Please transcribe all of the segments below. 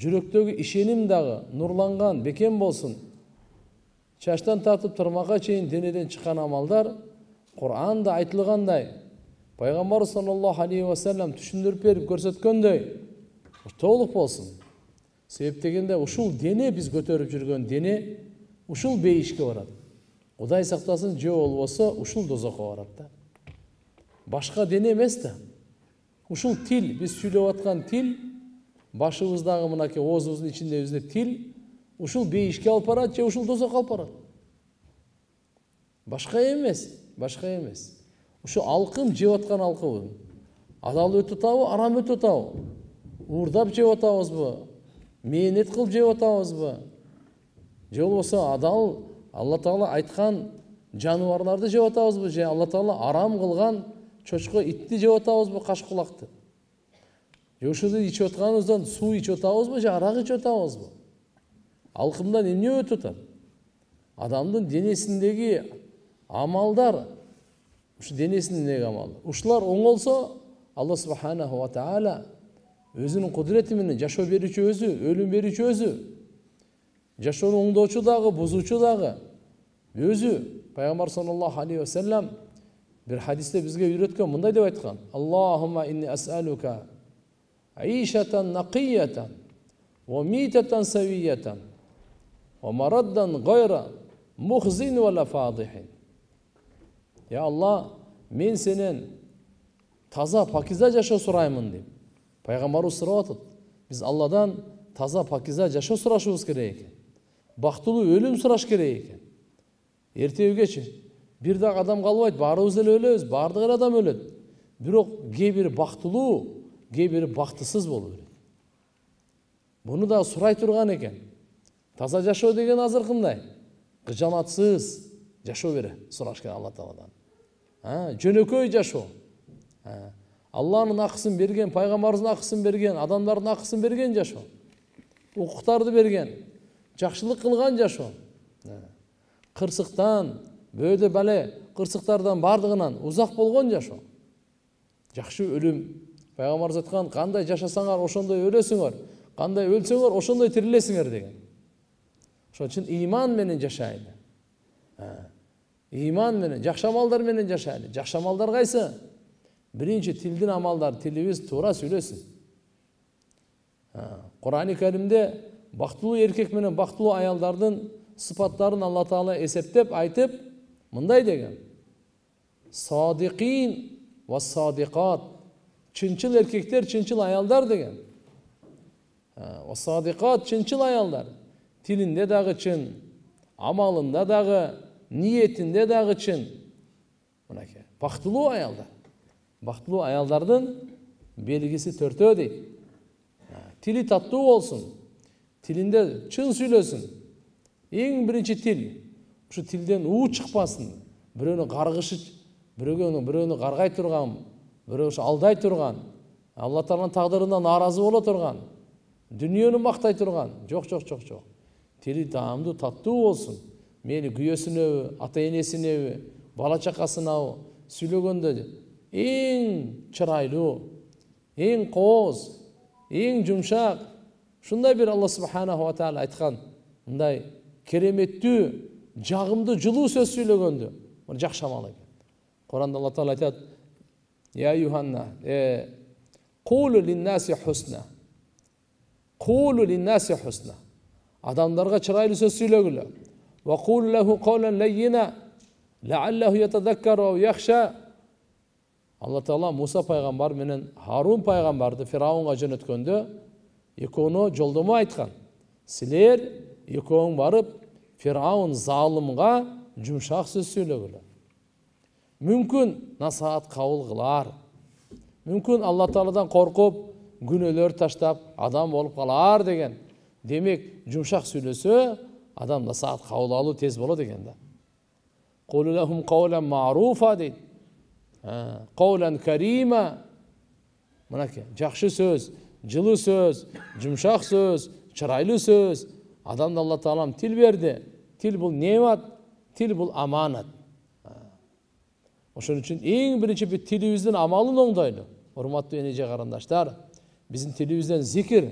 жүректегі ишеним дағы нұрланған бекем болсын шаштан тартып тұрмаққа чейін денеден шыққан амалдар құранда айтылғандай пайғамбар саллаллаху алейхи уассалам түсіндіріп беріп көрсеткендей толық болсын себеп дегенде дене біз көтеріп жүрген дене ушул бейішке барады құдай сақтасын же ол болса ушул дозаққа барады да башқа дене емес та ушул тіл біз сөйлеп жатқан тіл башыбыздагы мынакей оозубуздун ичиндебизде тил ушул бейишке алып барат же ушул тозокко алып барат башка эмес башка эмес ушу алкым жеп аткан алкыбы адал өтүп атабы арам өтүп атабы уурдап жеп атабызбы мээнет кылып жеп атабызбы же болбосо адал алла таала айткан жаныбарларды жеп атабызбы же алла таала арам кылган чочко итти жеп атабызбы каш кулакты ошоду ичип атканыбыздан суу ичип атабызбы же арак ичип атабызбы алкымдан эмне өтүп атат адамдын денесиндеги амалдар ушу денесиндеги амал ушулар оңолсо алла субханаху тааля өзүнүн кудурети менен жашоо берүүчү өзү өлүм берүүчү өзү жашоону оңдоочу дагы бузуучу дагы өзү пайгамбар саллаллаху алейхи вассалам бир хадисте бизге үйрөткөн мындай деп айткан аллахума инни асалука عيشة نقية وميتة سوية ومردا غير مخزن ولا فاضح يا الله мен сенен таза пакиза жашоо сураймын деп пайгамбарыбыз сурап атат биз алладан таза пакиза жашоо сурашыбыз керек экен бактылуу өлүм сураш керек экен эртеөгечи бир дагы адам калбайт баарыбыз эле өлөбүз баардык эле адам өлөт бирок кээ бир кээ бактысыз болу керек муну да сурай турган экен таза жашоо деген азыр кындай кыжааматсыз жашоо бере сураш керек алла тааладан жөнөкөй жашоо алланын акысын берген пайгамбарыбыздын акысын берген адамдардын акысын берген жашоо укуктарды берген жакшылык қылған жашоо Қырсықтан, бөөдө бәле кырсыктардан баардыгынан узак болгон жашоо жакшы өлүм пайғамбарымыз айтқан қандай жашасаңар ошондой өлөсүңөр қандай өлсөңөр ошондой тирилесиңер деген ошон үчүн иман менен жашайлы иман менен жакшы амалдар менен жашайлы жакшы амалдар кайсы биринчи тилдин амалдары тилибиз туура сүйлөсүн құрани кәрімде бақтылы еркек менен бақтылы аялдардың сыпаттарын алла таала есептеп айтып мындай деген садиқин ва садиқат чынчыл erkaklar чынчыл аялдар деген. sodiqot чынчыл аялдар. тилинде дагы чын амалында дагы ниетінде дагы чын мынакей бактылуу аялдар бактылуу аялдардын белгиси төртөө дейт тили таттуу болсун тилинде чын сүйлөсүн эң биринчи тил ушу тилден уу чыкпасын бирөөнү каргышы бирөөнү бирөөнү каргай турган біреу алдай тұрған алла тағаланың тағдырына наразы бола тұрған дүниені мақтай тұрған жоқ жоқ жоқ жоқ тірі тамды таттуу болсын мені күйөөсүнөбү ата энесинеби бала чакасынабы сүйлөгөндө ең чырайлуу эң кооз ең жұмшақ ушундай бир алла субханаху тағала айтқан мындай кереметті жағымды жылуу сөз сөйлегенде жакшы амал экен құранда алла тағала айтады يا يوحنا الناس قولوا للناس حسنا قولوا للناس حسنا адамдарға чырайлы сөз сөйлегілі وقول له قولا لينا لعله يتذكر او يخشى алла тағала муса пайғамбар менен харун пайғамбарды фирауынға жөнөткөндө экөөңө жолдомо айтқан сілер экөөң барып фирауын залымға жұмшақ сөз сөйлегіле мүмкін насаат қабыл қылар мүмкін алла тағаладан қорқып күнәлер таштап адам болып қалар деген демек жұмшақ сөйлесе адам насаат қабыл алу тез болады екен да дейді ә, қаулан карима мінекей жақсы сөз жылы сөз жұмшақ сөз шырайлы сөз адамды алла тағалам тіл берді тіл бұл немат тіл бұл аманат ошон үчүн эң биринчи бүт тилибиздин амалын оңдойлу урматтуу эне карындаштар биздин тилибизден зикир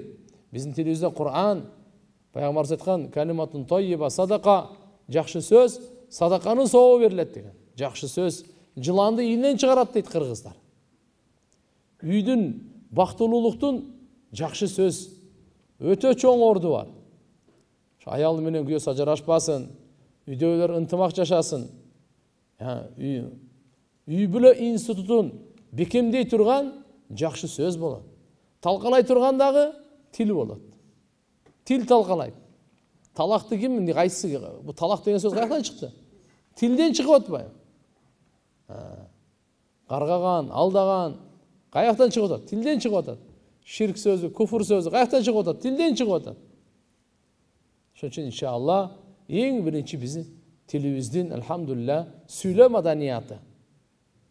биздин тилибизден куран пайгамбарыбыз айткан калиматун тойиба садака жакшы сөз садаканын сообу берилет деген жакшы сөз жыланды ийинен чыгарат дейт кыргыздар үйдүн бактылуулуктун жакшы сөз өтө чоң орду бар аялы менен күйөөсү ажырашпасын үйдөгүлөр ынтымак жашасын үй үй бүлө институтун бекемдей турган жакшы сөз болот талкалай турган дагы тил болот тил талкалайт талакты ким кайсы бул талак деген сөз каяктан чыкты тилден чыгып атпайбы каргаган ә, алдаган каяктан чыгып атат тилден чыгып атат ширк сөзү куфур сөзү каяктан чыгып атат тилден чыгып атат ошон үчүн иншаалла эң биринчи биздин тилибиздин альхамдулилля сүйлөө маданияты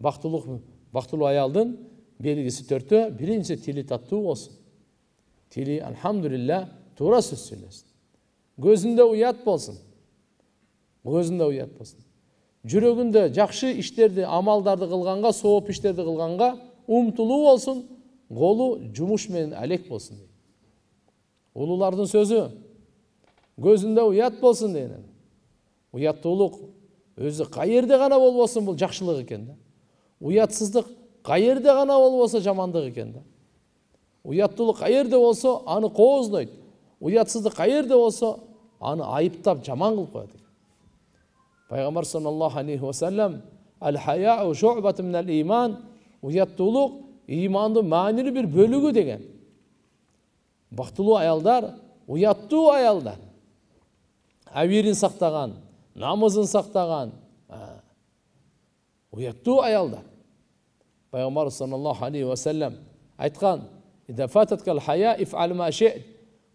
бақтылық бактылуу аялдың белгісі төртөө бірінші тілі таттуу болсун тілі альхамдулилля туура сөз сөйлесін көзүндө уят болсун көзүндө уят болсун жүрөгүндө жакшы иштерди амалдарды кылганга сооп иштерди кылганга умтулуу болсун колу жумуш менен алек болсун дейт улуулардын сөзү көзүндө уят болсун деген уяттуулук өзү каерде ғана болбосун бұл жақсылық екен да ұятсыздық қай жерде ғана ол болса жамандық екен да ұяттылық қай жерде болса аны қоздойды ұятсыздық қай жерде болса аны айыптап жаман қылып қояды пайғамбар саллаллаху алейхи уассалам әл иман ұяттылық иманды мәнілі бір бөлігі деген бақтылы аялдар ұятты аялдар әуелін сақтаған намызын сақтаған ويتو أيالدا بيغمر صلى الله عليه وسلم айтқан إذا فاتتك الحياة افعل ما شئت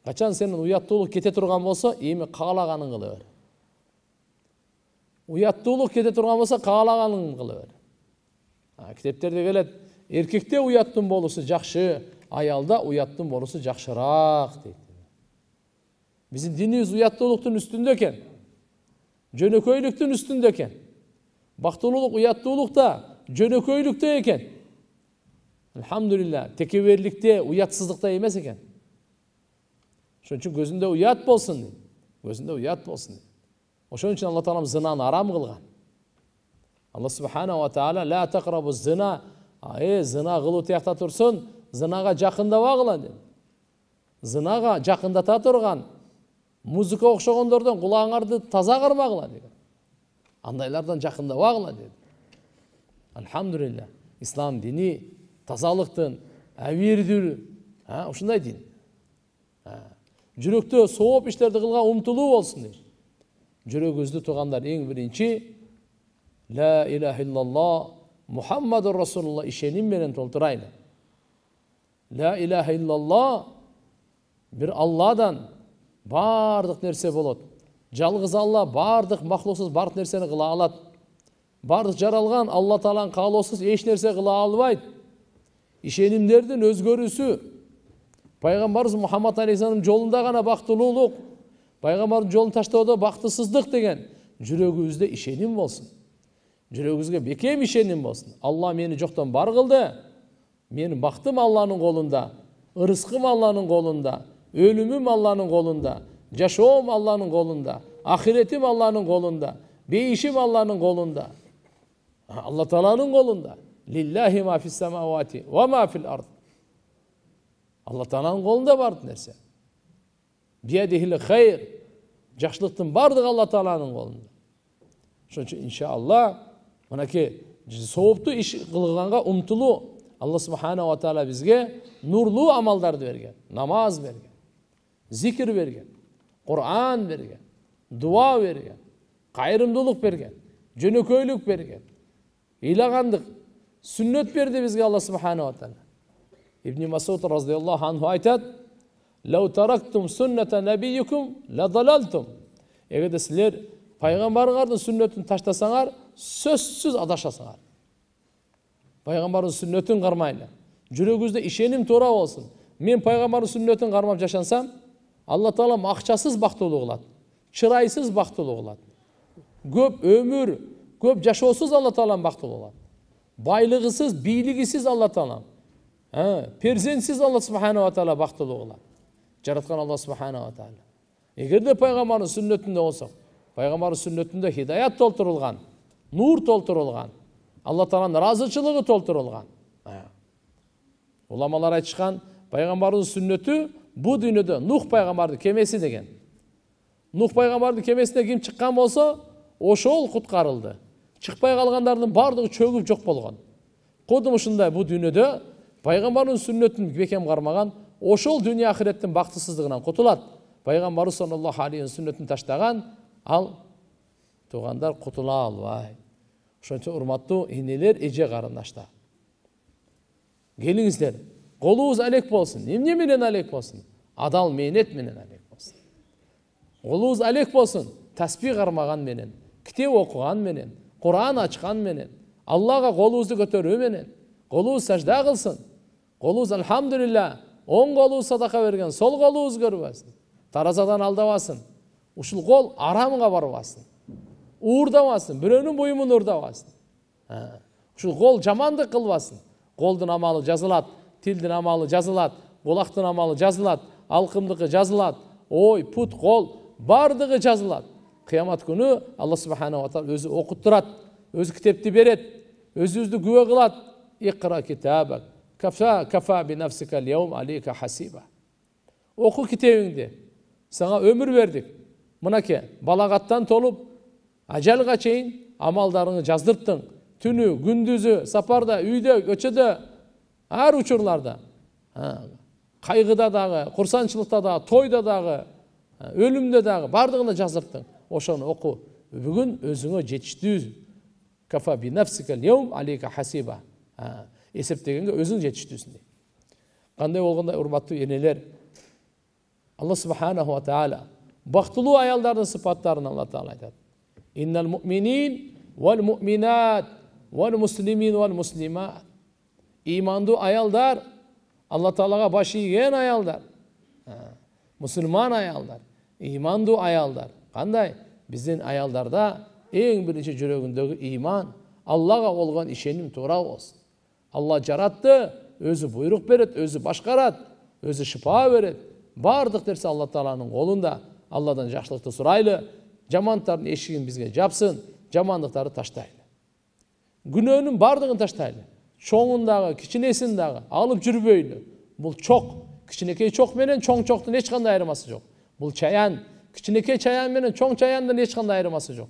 қашан сенің ұяттылық кете тұрған болса еме қалағанын қыла бер ұяттылық кете тұрған болса қалағанын қыла бер кітептерде келеді еркекте ұяттың болысы жақсы аялда ұяттың болысы жақшырақ дейді біздің дініміз ұяттылықтың үстінде екен жөнөкөйлүктүн үстүндө экен бактылуулук уяттуулук да жөнөкөйлүктө экен альхамдулилля текеберликте уятсыздыкта эмес экен ошон үчүн көзүндө уят болсун көзүндө уят болсун ошон үчүн алла таалам зынаны арам кылган алла субханала тағала ла тақрабу зына э зына кылуу тиякта турсун зынага жакындабагыла деп зынага жакындата турган музыка окшогондордон кулагыңарды таза кармагыла деген андайлардан жақындап ағыла деді альхамдулилля ислам діні тазалықтың әуердүр ушундай дин жүрөктө сооп иштерди кылган умтулуу болсун дейт жүрөгүбүздү туугандар эң биринчи ла илаха иллалла мухаммаду расулулла ишеним менен толтурайлы ла илаха иллалла бир алладан баардык нерсе болот жалғыз алла бардық мақлұқсыз барлық нәрсені қыла алады барлық жаралған алла тағаланың қалаусыз еш нәрсе қыла алмайды ишенимдердин өзгерісі пайғамбарымыз мұхаммад алейхисалам жолында ғана бактылуулук пайғамбардың жолын таштауда бақытсыздық деген жүрегіңізде ишеним болсын жүрегіңізге бекем ишеним болсын алла мені жоқтан бар қылды менің бақытым алланың қолында ырысқым алланың қолында өлімім алланың қолында жашоом алланың қолында Ahiretim Allah'ın kolunda. Bir işim Allah'ın kolunda. Allah Teala'nın kolunda. Lillahi ma fis semavati ve ma fil ard. Allah Teala'nın kolunda var nərsə. Biyedihil xeyr. Yaxşılıqdan bardıq Allah Teala'nın kolunda. Şunun üçün inşallah ona ki soğuptu iş qılğanğa umtulu Allah Subhanahu wa Taala bizge, nurlu amallarni bergan, namaz bergan, zikir bergan, Kur'an bergan. дуа берген қайырымдылық берген жөнөкөйлүк берген илағандық сүннөт берді бізге алла субханала тағала ибн масуд разиаллаху анху айтат лау тарактум сүннетін ла силер пайгамбарыңардын сүннөтүн таштасаңар сөзсіз адашасыңар пайғамбардың сүннөтүн кармайлы жүрегіңізде ишеним туура болсын мен пайгамбардын сүннөтүн қармап жашансам алла таалам акчасыз бактылуу кылат чырайсыз бактылуу болады көп өмір көп жашоосуз алла таалам бактылуу кылат байлыгысыз бийлигисиз алла таалам перзентсіз алла субханала таала бақытты кылат жаратқан алла субханала тағала егер де сүннөтүндө сүннетінде болсақ сүннөтүндө сүннетінде хидаят толтырылған нур толтырылған алла тағаланың разышылығы толтырылған ғұламалар айтышқан пайғамбардың сүннеті бұл дүниеде нух пайғамбардың кемесі деген нух пайғамбардың кемесіне кім шыққан болса ошол құтқарылды шықпай қалғандардың барлығы шөгіп жоқ болған құдды ушундай бұл дүниеде пайғамбардың сүннетін бекем қармаған ошол дүние ақыреттің бақытсыздығынан құтылады пайғамбары саллаллаху алейхи сүннетін таштаған ал туғандар құтыла албай ошон үчүн урматтуу энелер эже карындаштар келиңиздер колубуз алек болсун эмне менен алек болсун адал мээнет менен алек ұлыңыз әлек болсын тәспих менен кітеп менен құран менен аллаға қолыңызды көтеруменен қолыңыз сәжда қылсын қолыңыз әлхамдулилля оң қолыңыз садақа берген сол қолыңыз көрбесін таразадан алдабасын ушул қол арамға барбасын уурдабасын біреунің буймун уурдабасын ә, ушул қол жамандық қылбасын қолдың амалы жазылады тілдің амалы жазылады құлақтың амалы жазылады алқымдықы жазылады ой пут қол барлығы жазылады қиямат күні алла субханала тағала өзі оқыттырады өзі кітапты береді өзі өзді куә қылады иқра кафа хасиба кітебіңді саған өмір бердік мынаке балағаттан толып ажалға шейін амалдарыңды жаздырттың түні күндізі сапарда үйде көшеде әр учурларда қайғыда дағы құрсаншылықта дағы тойда дағы Э, өлімде дағы барлығына жаздырттың ошоны оқу бүгін өзіңе жетіштүү кафа бинафсика леум алейка хасиба эсептегенге ә, өзің жетіштүүсің дейді қандай болғанда урматтуу энелер алла субханаху тағала бактылуу аялдардын сыпаттарын алла таала айтады иннал муминин вал муминат вал муслимин вал муслимат имандуу аялдар алла тағалаға баш ийген аялдар мұсылман аялдар иманду аялдар қандай біздің аялдарда ең бірінші жүрегіндегі иман аллаға болған ишеним туура болсын алла жаратты өзі буйрук береді өзі башкарат өзі шипа берет, барлық нәрсе алла тағаланың қолында алладан жақсылықты сұрайлы жамандыктардын есігін бізге жапсын жамандықтарды таштайлы күнөөнүн баардыгын таштайлы чоңун дагы кичинесин дагы алып жүрбөйлү бул чок кичинекей чок менен чоң чоктун эч кандай айырмасы жок бул чаян кичинекей чаян менен чоң чаяндын эч кандай айырмасы жок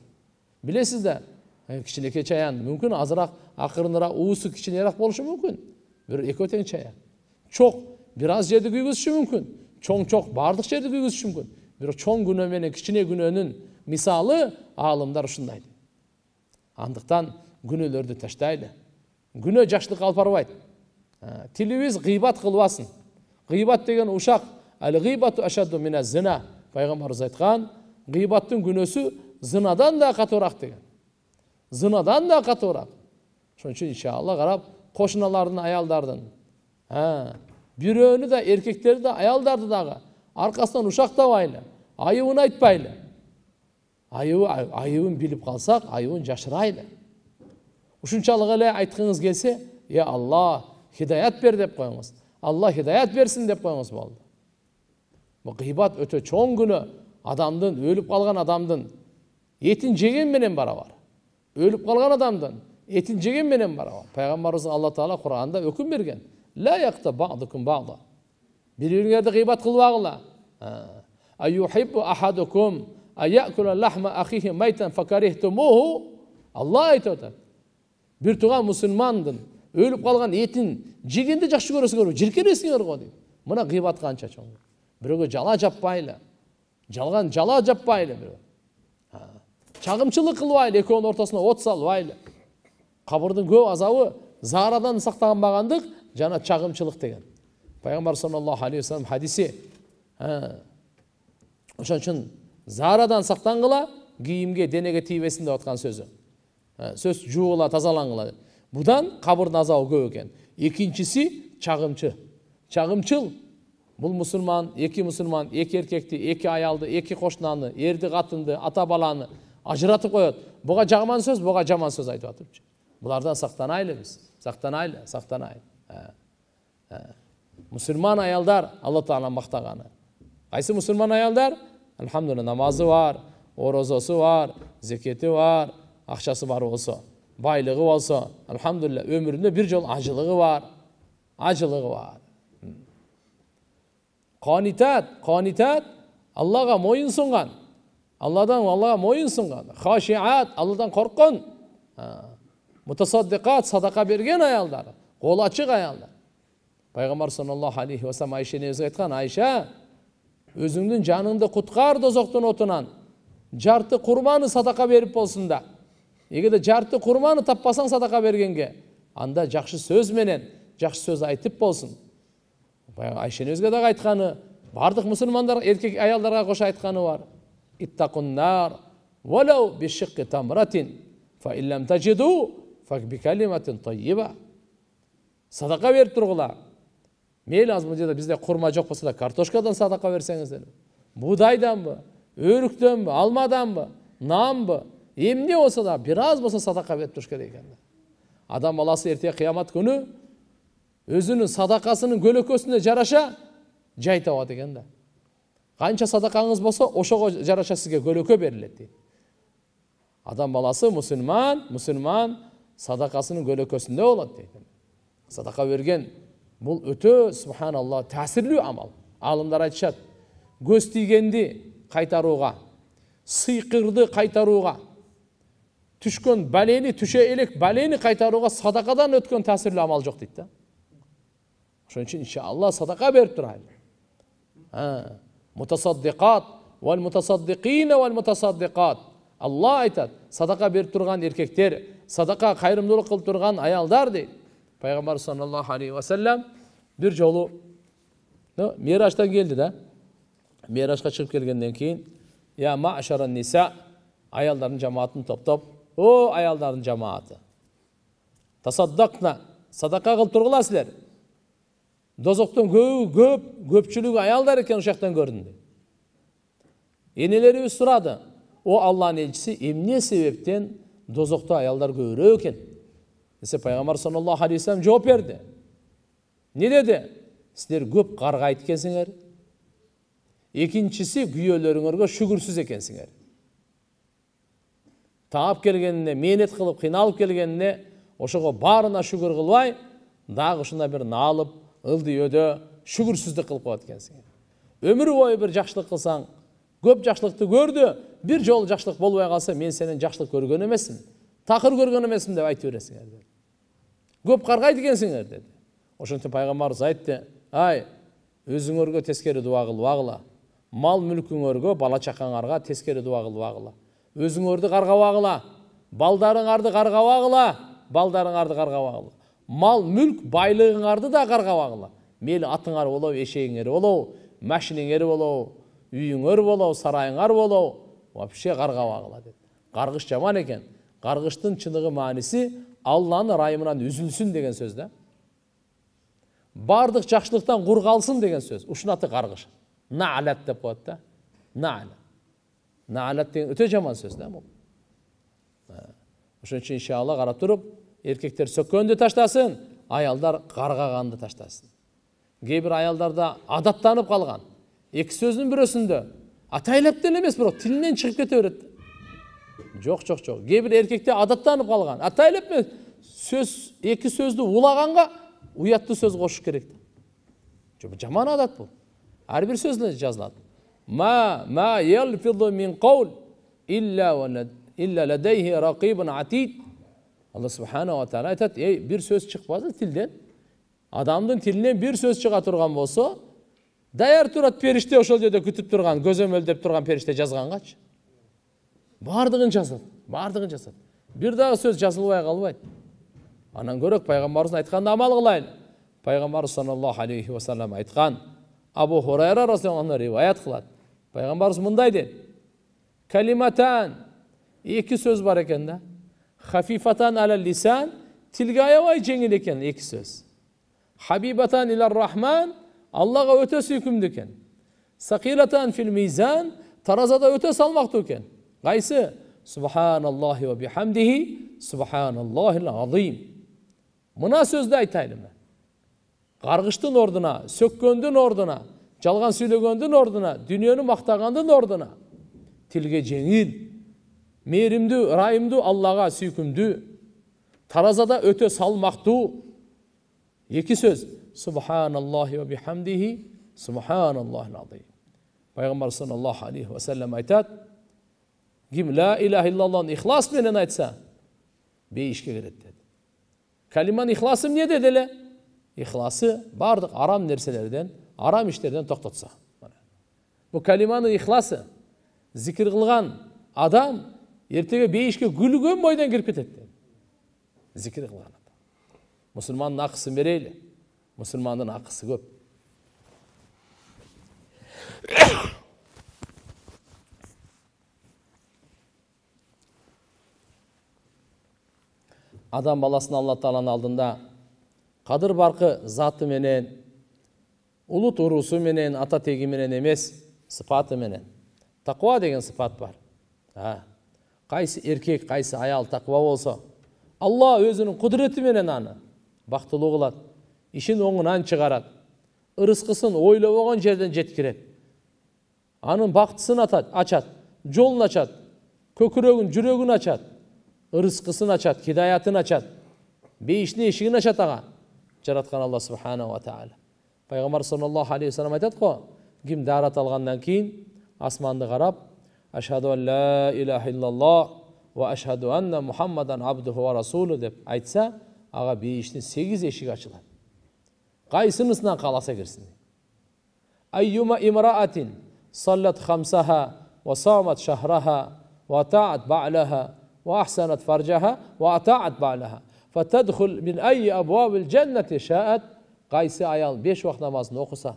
билесиз да кичинекей чаян мүмкүн азыраак акырыныраак уусу кичинерээк болушу мүмкүн бирок экөө тең чаян чок бир аз жерди күйгүзүшү мүмкүн чоң чок баардык жерди күйгүзүшү мүмкүн бирок чоң күнөө менен кичине күнөөнүн мисалы аалымдар ушундай андыктан күнөөлөрдү таштайлы күнөө жакшылыкка алып барбайт тилибиз гыйбат кылбасын ғибат деген ұшақ әл ғибату ашаду мина зина пайғамбарымыз айтқан ғибаттың күнәсі зынадан да қатырақ деген зынадан да қатырақ шоның үшін иншалла қарап қошыналардың аялдардың ә, бүйрені де еркектерді де аялдарды дағы арқасынан ұшақтамайлы айыбын айтпайлы айыбы айыбын біліп қалсақ айыбын жашырайлы ушунчалык эле айтқыңыз келсе е алла хидаят бер деп қойыңыз алла хидаят берсін деп қойыңыз болды бұл ғибат өте чоң күнә адамдын өліп қалған адамдын етін жеген барабар өліп қалған адамдын етін жеген барабар пайғамбарымыз алла тағала құранда үкім берген бири бириңерди гыйбат кылбагыла алла айтып атат бір туған мусулмандын өліп қалған етін жегенді жақсы көресің ғой жиіркенесіңдер ғой дейді мына ғибат қанша чоң біреуге жала жаппайлы жалған жала жаппайлы біреу шағымшылық қылбайлы екеуінің ортасына от салбайлы қабірдің көп азабы зарадан сақтанбағандық жана шағымшылық деген пайғамбар саллаллаху алейхи вассалам хадисе ошон үчүн зарадан сақтанғыла киімге денеге тийбесин деп аткан сөзі сөз жуугула тазалангыла будан кабырдын азабы көп екен екіншісі чағымчы чағымшыл бұл мұсылман екі мұсылман екі еркекті екі аялды екі қошынаны ерді қатынды ата баланы ажыратып қояды бұға жаман сөз бұға жаман сөз айтып жатыр бұлардан сақтанайлы біз сақтанайлы сақтанайлы мұсылман аялдар алла тағала мақтағаны қайсы мұсылман аялдар альхамдулилля намазы бар оразасы бар зекеті бар ақшасы бар болса байлығы болса альхамдулилля өмірінде бір жол ажылығы бар ажылығы бар қанитат қанитат аллаға мойын сұнған алладан аллаға мойын сұнған хашиат алладан қорққан мутасаддиқат садақа берген аялдар қолы ашық аялдар пайғамбар саллаллаху алейхи уассалам айша енемізге айтқан айша өзіңнің жаныңды құтқар дозақтың отынан жарты құрбаны садақа беріп болсын да егерде жарты құрманы таппасаң садақа бергенге анда жақсы сөз менен жақсы сөз айтып болсын баяғы өзге дағы айтқаны бардық мұсылмандар еркек аялдарға қоша айтқаны бар иттақуннар берип тургула тамратин азыр тажиду жерде тайиба садақа беріп тұрғыла аз бізде құрма жоқ болса да картошкадан садақа берсеңіздер бұдайдан ба өріктен ба алмадан эмне болса да біраз болса садақа беріп берип керек екен адам баласы ерте қиямат күні өзінің садақасының көлөкөсүнө жараша жай табат экен да канча садакаңыз болсо ошого жараша сізге көлөкө берилет дейді адам баласы мұсылман мұсылман садақасының көлөкөсүндө болады дейт садақа берген бул өтө субханалла таасирлүү амал алымдар айтышат көз тигенді қайтаруға сыйкырды қайтаруға түшкөн бәлени түше элек бәлени қайтаруға садақадан өткөн таасирли амал жок дейт да ошон үчүн иншаалла садака берип турайлы мутасаддиқат уал мутасаддиқина уал мутасаддиқат алла айтат садака берип турган эркектер садака кайрымдуулук кылып турган аялдар дейт пайгамбар саллаллаху алейхи вассалам бир жолу ну мираждан келди да миражга чыгып келгенден кийин я машара ниса аялдардын жамаатын топтоп о аялдардын жамааты тасаддакна садака кылып тургула силер дозоктон көбү көп көпчүлүгү аялдар экен ошол жактан көрүндү энелерибиз сурады о алланын элчиси эмне себептен дозокто аялдар көбүрөөк экен десе пайгамбар саллаллаху алейхи вассалам жооп берди эмне деди силер көп каргайт экенсиңер экинчиси күйөөлөрүңөргө шүгүрсүз экенсиңер таап келгеніне менет қылып қиналып келгеніне ошого баарына шүгүр кылбай дагы ушундай бир наалып ылдыйөөдө шүгүрсүздүк кылып коет экенсиң өмүр бою бир жакшылык кылсаң көп жакшылыкты көрдү бир жолу жакшылык болбой калса мен сенен жакшылык көргөн эмесмин такыр көргөн эмесмин деп айта бересиңер деди көп каргайт экенсиңер деди ошон пайгамбарыбыз айтты ай өзүңөргө тескери дуба кылбагыла мал мүлкүңөргө бала чакаңарга тескери дуба кылбагыла өзіңөрді қарғаба қыла балдарыңарды қарғаба қыла балдарыңарды қарғаба мал мүлк арды да қарғаба қыла мейлі атыңар болау эшегиңер болау машинеңер болау үйіңер болау сарайыңар болау вообще қарғаба қыла деді қарғыш жаман екен қарғыштың шынығы мәнісі алланың райымынан үзілсін деген сөз да бардық жақсылықтан құр деген сөз үшін қарғыш наалят деп қояды да наалат деген өте жаман сөз да бул ошон үчүн иши карап туруп эркектер сөккөндү таштасын аялдар каргаганды таштасын кээ бир аялдарда адаттанып калган эки сөздүн бирөөсүндө атайлап деле эмес бирок тилинен чыгып кете берет жок жок жок кээ бир эркекте адаттанып калган атайлап эмес сөз эки сөздү улаганга уяттуу сөз кошуш керек жаман адат бул ар бир сөз жазылат ما ما يلفظ من قول إلا ولد إلا لديه رقيب عتيد алла субханала тағала айтады ей бір сөз шықпаса тілден адамдың тілінен бір сөз шыға тұрған болса даяр тұрады періште ошол жерде күтіп тұрған көзөмөлдөп тұрған періште жазғанғачы бардығын жазады бардығын жазады бір дағы сөз жазылбай қалбайды анан көрөк пайғамбарыбыздың айтқанына амал қылайын пайғамбарымыз саллаллаху алейхи уассалам айтқан абу хурайра разиаллаху риwayat қылады Peygamberimiz bundaydı. Kalimatan iki söz var ekende. Hafifatan ala lisan tilgaya vay cengil eken iki söz. Habibatan ila Rahman Allah'a ötesi hükümdüken. Sakilatan fil mizan tarazada öte salmaktıken. Gaysı Subhanallah ve bihamdihi Subhanallahil azim. Buna sözde aytaydım ben. Qarğışdın orduna, sökkündün orduna. жалған сөйлегендің ордына дүниені мақтағандың ордына тілге жеңіл мейірімді райымды аллаға сүйкімді таразада өте салмақты екі сөз субханаллахи уа бихамдихи субханаллахи пайғамбар саллаллаху алейхи уассалам айтады кім иллаха илаха ихлас менен айтса бейішке кіреді деді калиманың ихласы не деді ихласы барлық арам нәрселерден арам іштерден тоқтатса бұл калиманы ихласы зікір қылған адам ертеге бейішке күлген бойдан кіріп кетеді зікір қылған адам мұсылманның ақысын берейлі мұсылманның ақысы көп адам баласын алла тағаланың алдында қадыр барқы заты менен ұлы турысы менен ата тегі менен емес сыпаты менен тақуа деген сыпат бар а, қайсы еркек қайсы аял тақуа болса алла өзінің құдіреті менен аны бақтылы қылады ішін оңынан шығарады ырысқысын оған жерден жеткіреді аның бақытысын ачат. жолын ачат. көкірегін жүрегін ачат. ырысқысын ашады хидаятын ашады бейіштің ешігін ашады аға жаратқан алла субханала тағала пайғамбар саллаллаху алейхи вассалам айтады ғой кім дәрат алғаннан кейін асманды қарап ашхаду ан ла илляха иллаллах уа ашхаду анна мухаммадан абдуху уа расулу деп айтса аға бейіштің сегіз ешігі ашылады қайсынысынан қаласа кірсін айюма имраатин саллат хамсаха уа самат шахраха уа таат ба'лаха وأحسنت فرجها وأطاعت بعلها فتدخل من أي أبواب الجنة شاءت қайсы аял беш уақыт намазын оқыса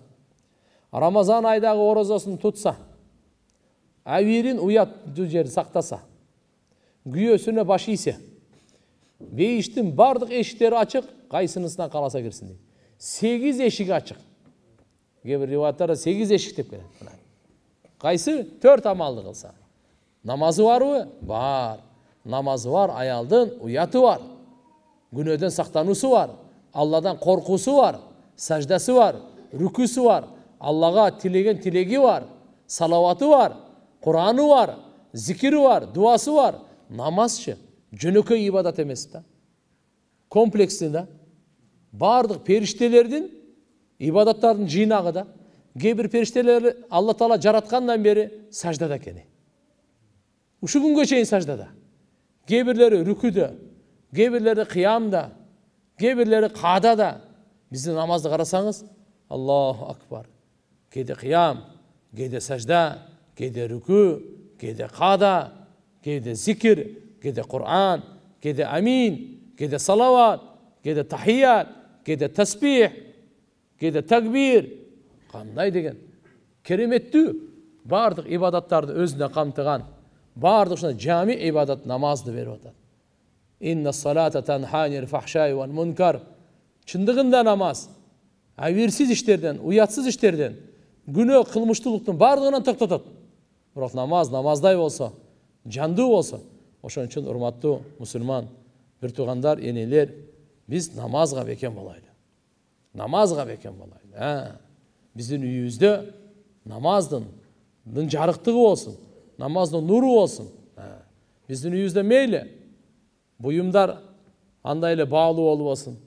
рамазан айдағы оразасын тұтса әуелін ұят жерін сақтаса күйесіне баш исе бейіштің барлық есіктері ашық қайсынысына қаласа кірсін дейді сегіз есік ашық кейбір риуаяттарда сегіз есік деп келеді қайсы төрт амалды қылса намазы барбы бар намазы бар аялдың ұяты бар күнәден сақтанусы бар алладан қорқусы бар сәждәсі бар рүкүсі бар аллаға тілеген тілегі бар салауаты бар құраны бар зікірі бар дуасы бар намазшы, ше ибадат емес та комплексті да барлық періштелердің ибадаттардың жинағы да кейбір періштелер алла тағала жаратқаннан бері сәждада екен ушу күнгө чейин саждада кейбірлері рүкүдө кейбірлері қиямда кейбірлері қадада бізді намазды қарасаңыз аллаху акбар кейде қиям кейде сәжда кейде рүку кейде қада кейде зикір кейде құран кейде амин кейде салауат кейде тахият кейде тәсбих кейде тәкбир қандай деген кереметтүү баардык ибадаттарды өзүнө камтыган баардык ушундай жами ибадат намазды берип атат чындыгында намаз абийирсиз иштерден уятсыз иштерден күнә қылмыштылықтың баардыгынан токтотот бирок намаз намаздай болса жанды болса ошон үчүн урматтуу мусулман бир туугандар энелер биз намазга бекем болайлы намазга бекем болайлы ә. биздин үйүбүздө намаздын жарыктыгы болсун намаздын нуру болсун ә. биздин үйүбүздө мейли буюмдар андай эле баалуу болбосун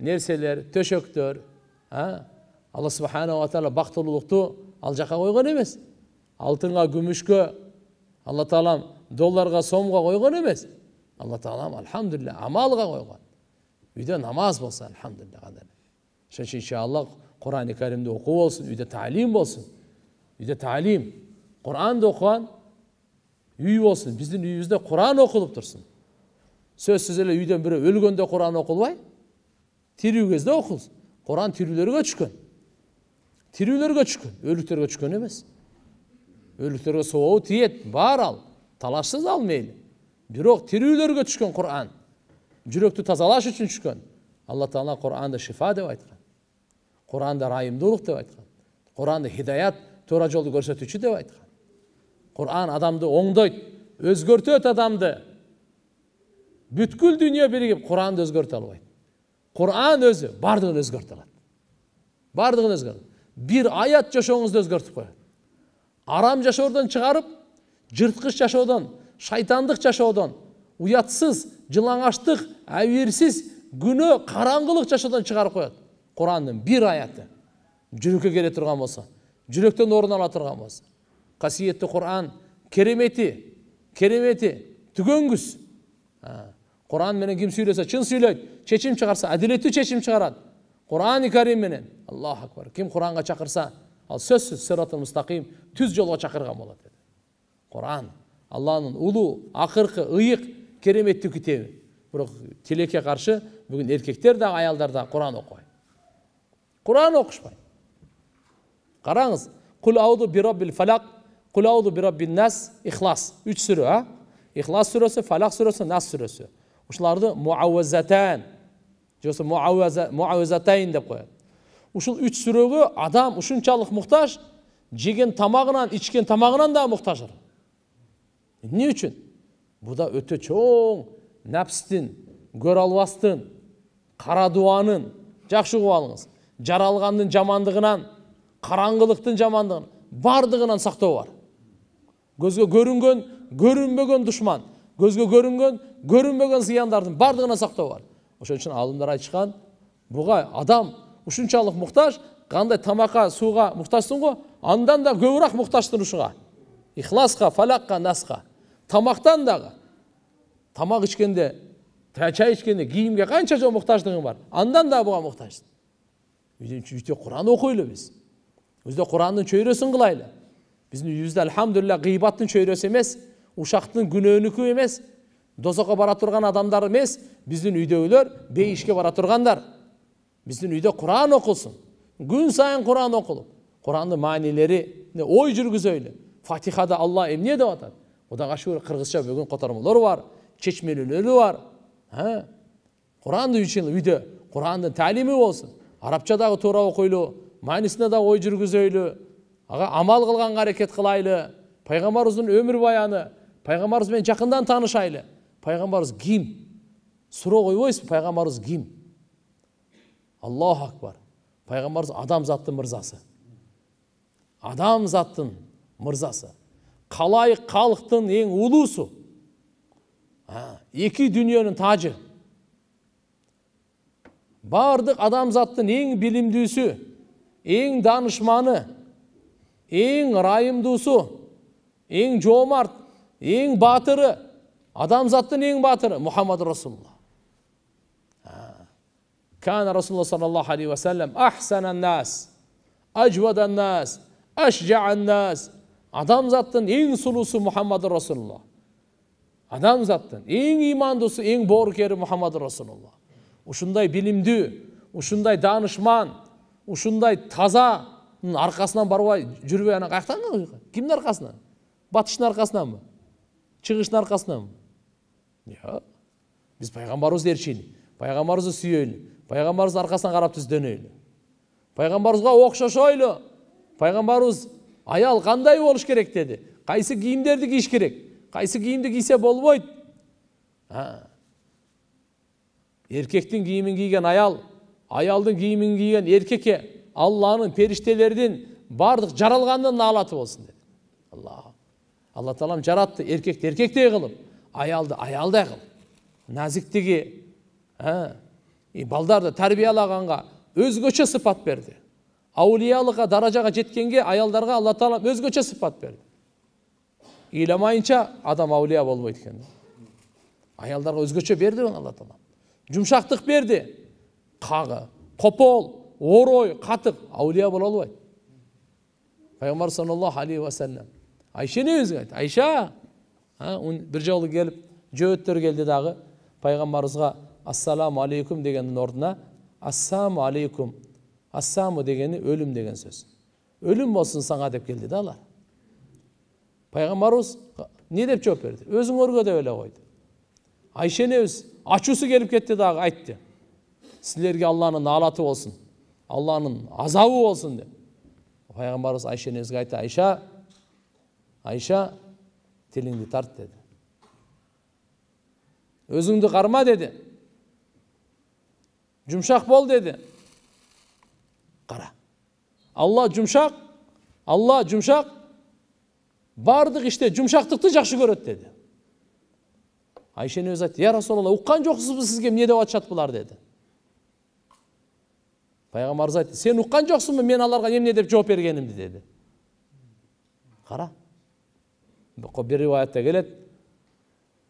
нерселер төшөктөр алла субханала таала бактылуулукту ал жаққа қойған емес алтынға күмүшкө алла тағалам долларға сомға қойған емес алла тағалам альхамдулилля амалға қойған үйде намаз болса альхамдулилля ошон үчүн иншалла курани кәрімді оқу болсын үйде тәлім болсын үйде тәлім құранды оқыған үй болсын біздің үйімізде құран оқылып тұрсын сөзсіз эле үйдөн бирөө өлгөндө құран оқылбай тирүү кезде окуңуз куран тирүүлөргө түшкөн тирүүлөргө түшкөн өлүктөргө түшкөн эмес өлүктөргө сообу тиет бар ал талашсыз ал мейли бирок тирүүлөргө түшкөн куран жүрөктү тазалаш үчүн түшкөн алла таала куранды шифа деп айткан куранды райымдуулук деп айткан куранды хидаят туура жолду көрсөтүүчү деп айткан куран адамды оңдойт өзгөртөт адамды бүткүл дүйнө биригип куранды өзгөртө албайт құран өзі барлығын өзгерте алады барлығын өзгерт бір аят жашауыңызды өзгертіп қояды арам жашаудан шығарып жыртқыш жашаудан шайтандық жашаудан ұятсыз жылаңаштық әуерсіз күнә қараңғылық жашаудан шығарып қояды құранның бір аяты жүрекке келе тұрған болса жүректен орын ала тұрған болса қасиетті құран кереметі кереметі түгенгіс құран менен кім сүйлөсө шын сүйлөйт шешім шығарса әділетті шешім шығарады курани карим менен аллаху акбар кім құранға шақырса ал сөзсіз сиратул мұстақим түз жолға шақырған болады деді құран алланың ұлы ақырқы ыйық кереметтүү китеби бирок тилекке каршы бүгүн эркектер дагы аялдар да куран окубайт куран окушпайт караңыз кул ауду бираббил фалак кул ауду бираббин нас ихлас үч сүрө а ихлас сүрөсү фалак сүрөсү нас сүрөсү ушуларды муавазатан же болбосо деп коет ушул үч сүрөгө адам ушунчалык муктаж жеген тамагынан ичкен тамагынан дагы муктажыр эмне үчүн буда өтө чоң нәпстин көрө албастын кара дубанын жакшы угуп алыңыз жаралгандын жамандыгынан караңгылыктын жамандыгынан баардыгынан сактоо бар көзгө көрүнгөн көрүнбөгөн душман көзге көрінген көрінбеген зияндардың баардыгынан сақтау бар ошон үчүн аалымдар айтышкан буга адам ушунчалык муктаж кандай тамакка сууга муктажсың го андан да көбүрөөк муктажсың ушуга ихласка фалакка наска тамактан дагы тамак ичкенде чай ичкенде кийимге канча жолу муктаждыгың бар андан да буга муктажсың үйдө куран окуйлу биз өзде курандын чөйрөсүн кылайлы биздин үйүбүздө альхамдулилля гыйбаттын чөйрөсү эмес ушактын күнөөнүкү эмес дозокко бара турган адамдар эмес биздин үйдөгүлөр бейишке бара тургандар биздин үйдө куран окулсун күн сайын куран окулуп курандын маанилерине ой жүргүзөйлү фатихада алла эмне деп атат кудайга шүгүр кыргызча бүгүн котормолор бар чечмелүүлөрү бар куран үчүн үйдө курандын таалими болсун арабча дагы туура окуйлу маанисине дагы ой жүргүзөйлү ага амал кылганга аракет кылайлы пайгамбарыбыздын өмүр баяны пайғамбарымызбен жақындан танышайлы пайғамбарымыз ким сұрақ ойлайсыз пайғамбарымыз ким аллаху акбар пайғамбарымыз адамзаттың мырзасы адамзаттың мырзасы қалай халықтың ең ұлысы екі дүниенің тажы бардық адамзаттың ең білімдісі ең данышманы ең райымдысы ең жомарт ең батыры адамзаттың ең батыры мұхаммад расулалла كان رسول саллаллаху алейхи الله عليه وسلم أحسن الناس адамзаттың ең сұлусы мұхаммад расулалла адамзаттың ең имандысы ең боркері мұхаммад расулалла ушундай билимдүү ушундай данышман ушундай таза, арқасынан барбай жүрбөй анан каяктан кимдин аркасынан батыштын аркасынанбы шығыштың арқасынан иә біз пайғамбарымызды ершін пайғамбарымызды сүйелі пайғамбарымыз арқасынан қарап түзденелі пайғамбарымызға оқшашайлы пайғамбарымыз аял қандай болыш керек деді қайсы киімдерді киіш керек қайсы киімді кисе болмайды еркектің киімін киген аял аялдың киімін киген еркекке алланың періштелерден барлық жаралғанның наалаты болсын деді алла тағалам жаратты еркекті еркектей қылып аялды аялдай қылып нәзіктіге ә, балдарды тәрбиялағанға өзгөчө сыпат берді аулиялыққа даражаға жеткенге аялдарға алла тағалам өзгөчө сыпат берді ыйламайынча адам аулия болмайды екен аялдарға өзгөчө берді алла тағалам жұмшақтық берді қағы қопол орой қатық аулия бола алмайды пайғамбар саллаллаху алейхи уассалам айша өзі айтты айша бір жолы келіп жөөттер келді дағы пайғамбарымызға ассаламу алейкум дегеннің орнына ассаму алейкум ассаму дегені өлім деген сөз өлім болсын саңа деп келді да алар пайғамбарымыз не деп жауап берді өзің өрге деп өле қойды өз ашусы келіп кетті дағы айтты сіздерге алланың алаты болсын алланың азабы болсын деп пайғамбарымыз айшенемізге айтты айша айша тіліңді тарт деді өзіңді қарма деді жұмшақ бол деді қара алла жұмшақ алла жұмшақ бардық іште жұмшақтықты жақсы көреді деді айшені өзі айтты я расулалла ұққан жоқсызбы сізге не деп атышат бұлар деді пайғамбарымыз айтты сен ұққан жоқсың ба мен аларға емне деп жауап бергенімді деді қара риуаятта келет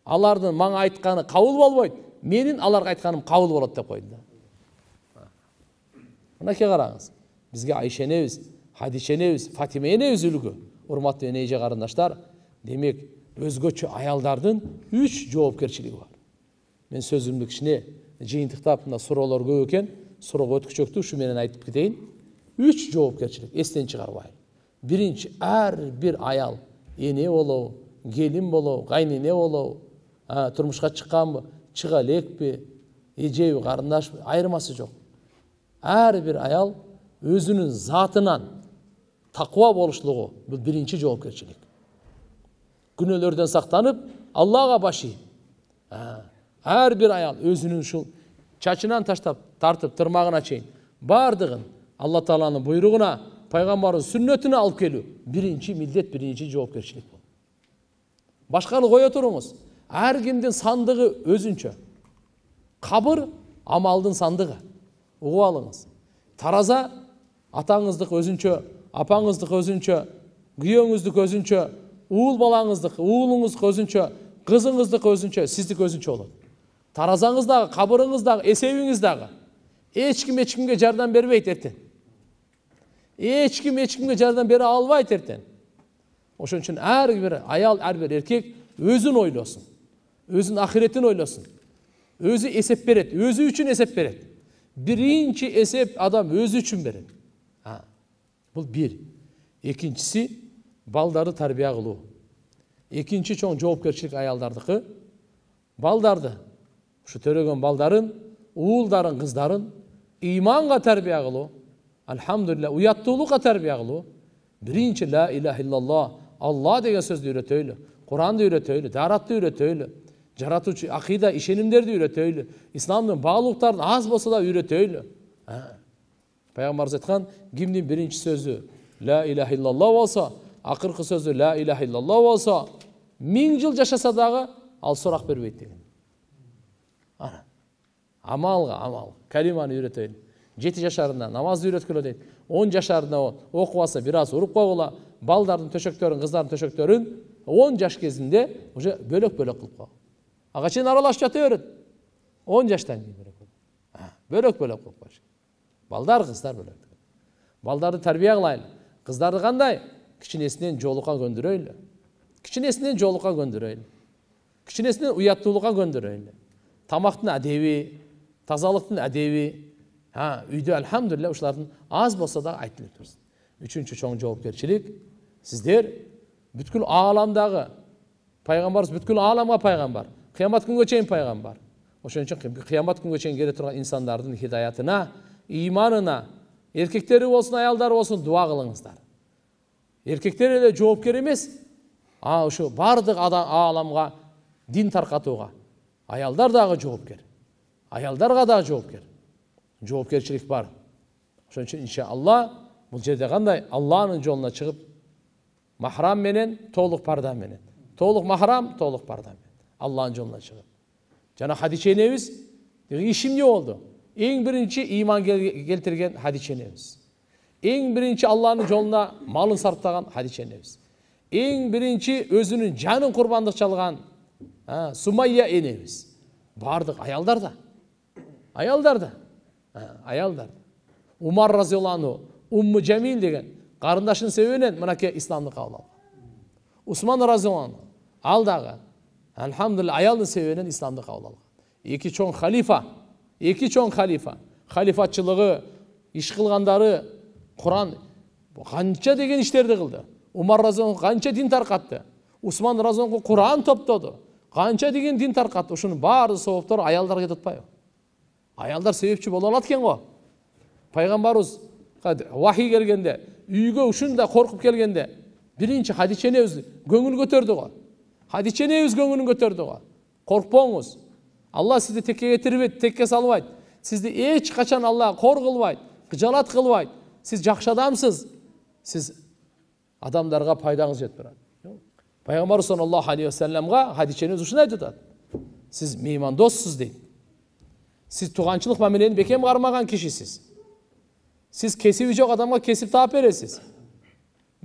алардын маған айтқаны кабыл болбойт менің аларга айтқаным кабыл болот деп қойды да мынакей караңыз бизге айша энебиз хадиша энебиз фатима энебиз үлгі урматтуу енеже карындаштар демек өзгөчө аялдардың үч жоопкерчилиги бар мен сөзүмдү кичине жыйынтыктап мына суроолор көп экен суроого өткүчөктү ушу менен айтып кетейин үч жоопкерчилик эстен чыгарбайын биринчи ар бир аял ене болобу келин болобу кайнене болобу шыға чыкканбы чыга элекпи эжеби карындашпы айырмасы жоқ әрбір аял өзінің затынан тақуа болушылығы бұл бірінші жауапкершілік күнөөлөрдөн сақтанып, Аллаға баш ийип ар аял өзінің ушул чачынан таштап тартып тырмағына чейин бардығын, алла тағаланың буйругуна пайғамбарымыз сүннетіне алып келу бірінші міндет бірінші жауапкершілік бұл башқаны қоя тұрыңыз әркімдің сандығы өзінше қабір амалдың сандығы ұғып алыңыз тараза атаңыздық өзінше апаңыздық өзінше өзүнчө өзінше уыл балаңыздық уылыңыздық өзінше қызыңыздық өзінше сіздік өзінше болады таразаңыздағы эч есебіңіздағы ешкім ешкімге жардам бермейді ертең эч ким эч кимге жардам бере албайт эртең ошон үчүн ар бир аял ар бир эркек өзүн ойлосун өзүнүн ахиретин ойлосун өзү эсеп берет өзү үчүн эсеп берет биринчи эсеп адам өзү үчүн берет бул бир экинчиси балдарды тарбия кылуу экинчи чоң жоопкерчилик аялдардыкы балдарды ушу төрөгөн балдарын уулдарын кыздарын ыйманга тарбия кылуу әльхамдулилля ұяттылыққа тәрбие қылу бірінші лә иллаһа иллаллах алла деген сөзді үйретейлі құранды үйретейлі дәратты үйретейлі жаратушы ақида ишенімдерді үйретейлі исламның барлықтарын аз болса да үйретейлі пайғамбарымыз айтқан кімнің бірінші сөзі лә иллаһа иллалла болса ақырғы сөзі лә иллаһа иллалла болса мың жыл жашаса дағы ал сұрақ бермейді деген амалға амал калиманы үйретейін жеті жашарында намазды үйреткілі дейді он жашарында оқып алса біраз ұрып қойғыла балдардың төшөктөрүн қыздардың төшөктөрүн он жаш кезінде уже бөлөк бөлөк қылып қойған ага чейин аралашып жата береді он жаштан кийин бөлөк бөлек қылып қойыш балдар қыздар бөлөк балдарды тәрбие қылайлы қыздарды қандай кішінесінен жолыққа көндүрөйлү кішінесінен жолыққа көндүрөйлү кішінесінен ұяттылыққа көндүрөйлү тамақтың әдеби тазалықтың әдеби ha үйде әльхамдулилля ушулардын аз болсо дагы айтып эле турсун үчүнчү чоң жоопкерчилик сиздер бүткүл ааламдагы пайгамбарыбыз бүткүл ааламга пайгамбар кыямат күнгө чейин пайгамбар ошон үчүн кыямат күнгө чейин келе турган инсандардын хидаятына ыйманына эркектери болсун аялдары болсун дуа кылыңыздар эркектер эле жоопкер эмес а ушу баардык ааламга дин таркатууга аялдар дагы жоопкер аялдарга дагы жоопкер жоопкерчилик бар ошон үчүн иншаалла бул жерде кандай алланын жолуна чыгып махрам менен толук парда менен толук махрам толук парда менен алланын жолуна чыгып жана хадиче энебиз ишим эмне болду эң биринчи ыйман келтирген хадиче энебиз эң биринчи алланын жолуна малын сарптаган хадиче энебиз эң биринчи өзүнүн жанын курбандык чалган сумайя энебиз баардык аялдар да аялдар да Э, аялдар умар анху умму жамил деген қарындашының себебінен мінекей исламды қабыл алған усман разиаллану ал дағы альхамдулилля аялдың себебінен исламды қабыл алған екі чоң халифа екі чоң халифа халифатшылығы іш қылғандары құран қанша деген іштерді қылды умар разиаллану қанша дин тарқатты усман разиаллану құран топтады қанша деген дин тарқатты ұшының барлық сауаптар аялдарға кетіп жатпайбы аялдар себепші бола алады екен ғой пайғамбарымыз уахи келгенде үйге үшін коркуп қорқып келгенде бірінші хадиша енебіз көңіл көтерді ғой хадиша енебіз көңілін көтерді ғой қорықпаңыз алла сізді текке кетирбейт текке салмайды сізді ешқашан алла қор қылмайды қыжалат қылмайды сіз жақсы адамсыз сіз адамдарға пайдаңыз жетіп тұрады пайгамбарыбыз саллаллаху алейхи уассаламға хадиша энебиз үшін айтып жатады сіз меймандоссыз дейді сиз tug'anchilik mamaleni бекем қармаған kishisiz сіз kesibi жоқ адамға кесіп topib berasiz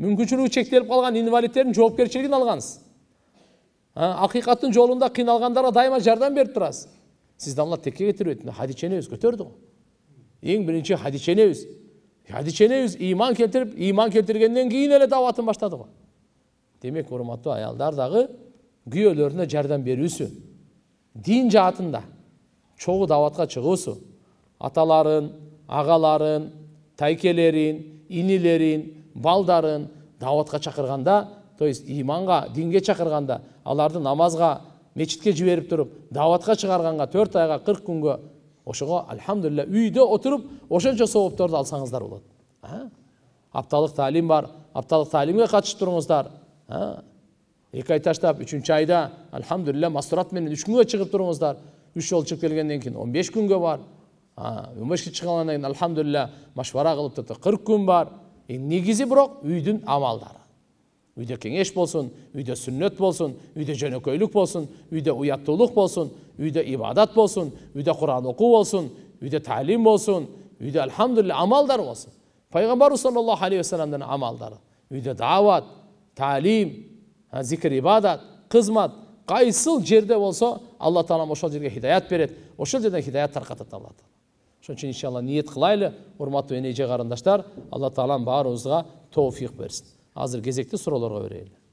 мүмкіншілігі шектеліп қалған инвалидтердің жауапкершілігін алғансыз ақиқаттың жолында қиналғандарға дайыма жәрдем беріп тұрасыз сізді алла текке кетіреді хадичені өзі көтерді ғой ең бірінші хадичені өзі хадичені өзі иман келтіріп иман келтіргеннен кейін эле дауатын бастады ғой демек құрметті аялдар дағы күйеулеріне жәрдем берісі дин жағатында чогуу дааватка чыгуусу аталарын агаларын тайкелерин инилерин балдарын дааватка чакырганда то есть иманга динге чакырганда аларды намазга мечитке жиберип туруп дааватка чыгарганга төрт айга кырк күнгө ошого альхамдулилля үйдө отуруп ошончо сообторду алсаңыздар болот апталык таалим бар апталык таалимге катышып туруңуздар эки ай таштап үчүнчү айда альхамдулилля мастурат менен үч күнгө чыгып туруңуздар үш жолы шығып келгеннен кейін он беш күнге бар он бешке шыққаннан кейін альхамдулилля машвара кылып тұрды кырк күн бар негізі бирок үйдің амалдары үйде кеңеш болсын үйде сүннөт болсын үйде жөнөкөйлүк болсын үйде ұяттылық болсын үйде ибадат болсын үйде құран оқу болсын үйде тәлім болсын үйде альхамдулилля амалдар болсун пайгамбарыбыз саллаллаху алейхи вассаламдын амалдары үйде даават тәлім зикр ибадат кызмат қайсыл жерде болса алла тағалам ошол жерге хидаят берет ошол жерден хидаят таркатат алла ошон үчүн иншалла ниет кылайлы урматтуу эне же карындаштар алла таалам баарыбызга тоофик берсин азыр кезекти суроолорго берели